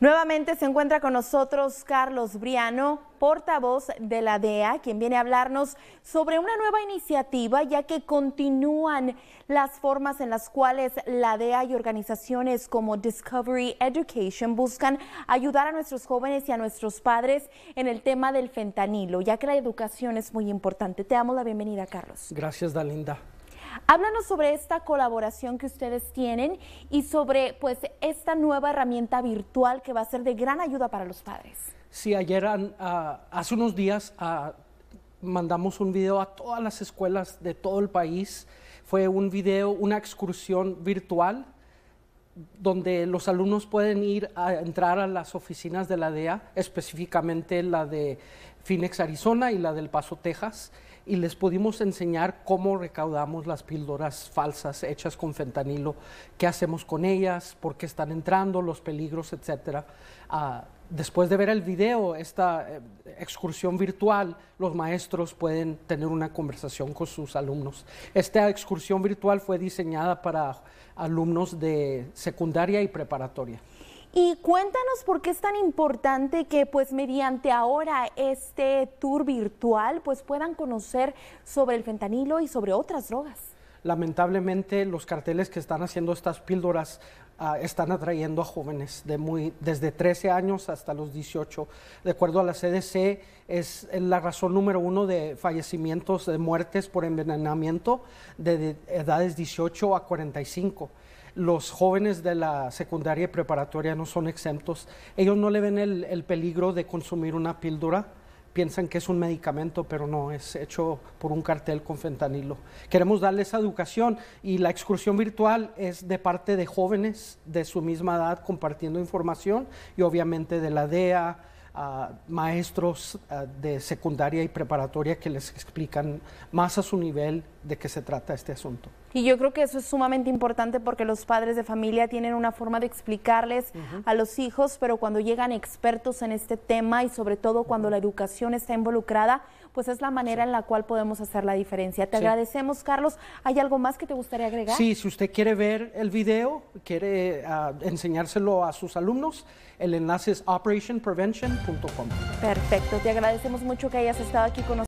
Nuevamente se encuentra con nosotros Carlos Briano, portavoz de la DEA, quien viene a hablarnos sobre una nueva iniciativa, ya que continúan las formas en las cuales la DEA y organizaciones como Discovery Education buscan ayudar a nuestros jóvenes y a nuestros padres en el tema del fentanilo, ya que la educación es muy importante. Te damos la bienvenida, Carlos. Gracias, Dalinda. Háblanos sobre esta colaboración que ustedes tienen y sobre pues esta nueva herramienta virtual que va a ser de gran ayuda para los padres. Sí, ayer, hace unos días, mandamos un video a todas las escuelas de todo el país. Fue un video, una excursión virtual donde los alumnos pueden ir a entrar a las oficinas de la DEA, específicamente la de Phoenix, Arizona y la del Paso, Texas y les pudimos enseñar cómo recaudamos las píldoras falsas hechas con fentanilo, qué hacemos con ellas, por qué están entrando, los peligros, etc. Ah, después de ver el video, esta eh, excursión virtual, los maestros pueden tener una conversación con sus alumnos. Esta excursión virtual fue diseñada para alumnos de secundaria y preparatoria. Y cuéntanos por qué es tan importante que pues mediante ahora este tour virtual pues puedan conocer sobre el fentanilo y sobre otras drogas. Lamentablemente los carteles que están haciendo estas píldoras ah, están atrayendo a jóvenes de muy, desde 13 años hasta los 18. De acuerdo a la CDC, es la razón número uno de fallecimientos, de muertes por envenenamiento de, de edades 18 a 45 los jóvenes de la secundaria y preparatoria no son exentos. Ellos no le ven el, peligro de consumir una píldora piensan que es un medicamento, pero no, es hecho por un cartel con fentanilo. Queremos darles educación y la excursión virtual es de parte de jóvenes de su misma edad compartiendo información y obviamente de la DEA, maestros de secundaria y preparatoria que les explican más a su nivel de qué se trata este asunto. Y yo creo que eso es sumamente importante porque los padres de familia tienen una forma de explicarles a los hijos, pero cuando llegan expertos en este tema y sobre todo cuando la educación está involucrada, pues es la manera en la cual podemos hacer la diferencia. Te agradecemos, Carlos. ¿Hay algo más que te gustaría agregar? Sí, si usted quiere ver el video, quiere ah, enseñárselo a sus alumnos, el enlace es operationprevention.com. Perfecto, te agradecemos mucho que hayas estado aquí con nosotros.